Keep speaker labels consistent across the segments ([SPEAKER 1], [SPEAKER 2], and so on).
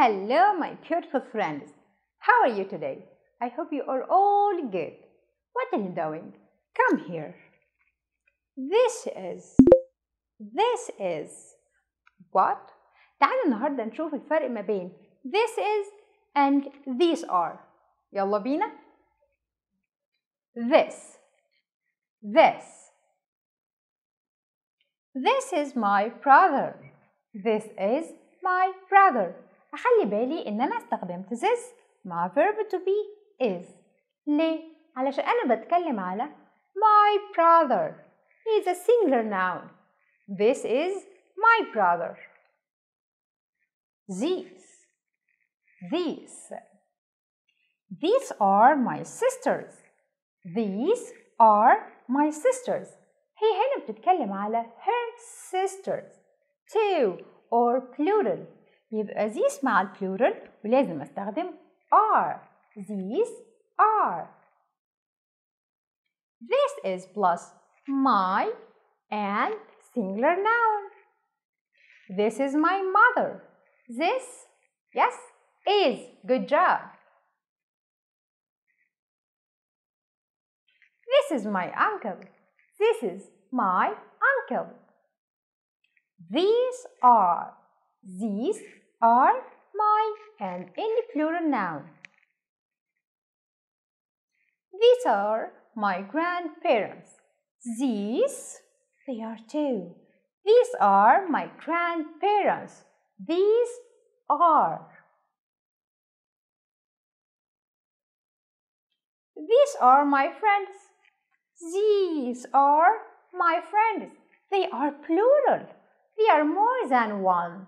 [SPEAKER 1] Hello, my beautiful friends. How are you today? I hope you are all good. What are you doing? Come here. This is. This is. What? تعالوا النهاردة نشوف الفرق ما بين this is and these are. يلا بينا. This. This. This is my brother. This is my brother. أخلي بالي ان انا استخدمت this مع verb to be is ليه؟ علشان انا بتكلم على my brother is a singular noun this is my brother these these these are my sisters these are my sisters هي هنا بتتكلم على her sisters two or plural يبقى these مع البلورال ولازم استخدم are these are this is plus my and singular noun this is my mother this yes is good job this is my uncle this is my uncle these are these are my and any plural noun. These are my grandparents. These, they are two. These are my grandparents. These are. These are my friends. These are my friends. They are plural. They are more than one.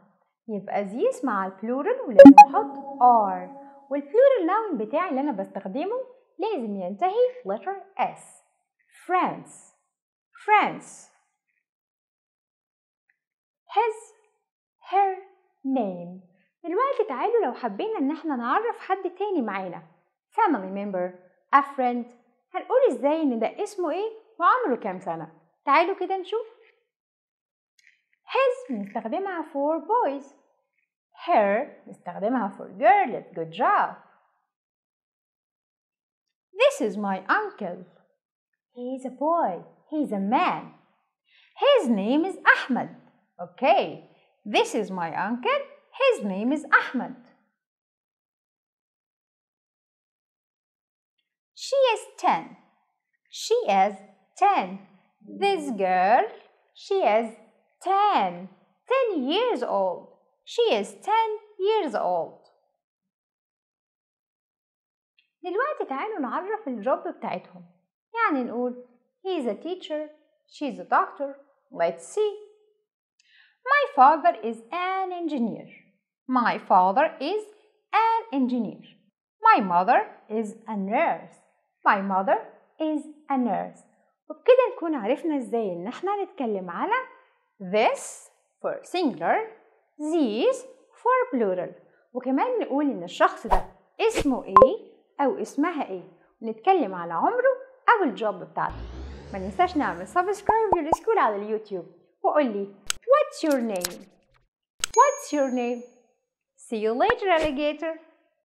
[SPEAKER 1] يبقى زيس مع البلورال ولازم احط ار والبلورال ناون بتاعي اللي انا بستخدمه لازم ينتهي في letter s friends friends his her name دلوقتي تعالوا لو حبينا ان احنا نعرف حد تاني معانا family member a friend هنقول ازاي ان ده اسمه ايه وعمره كام سنة تعالوا كده نشوف his بنستخدمها for boys her نستخدمها for girl good job This is my uncle He's a boy He's a man His name is Ahmed Okay This is my uncle His name is Ahmed She is 10 She is 10 This girl she is 10 10 years old she is 10 years old دلوقتي تعالوا نعرف الجوب بتاعتهم يعني نقول he is a teacher she is a doctor let's see my father is an engineer my father is an engineer my mother is a nurse my mother is a nurse وبكده نكون عرفنا ازاي ان احنا نتكلم على this for singular these for plural وكمان نقول إن الشخص ده اسمه إيه أو اسمها إيه ونتكلم على عمره أو الجوب بتاعته ما ننساش نعمل سبسكرايب للسكول على اليوتيوب وقول لي what's your name what's your name see you later alligator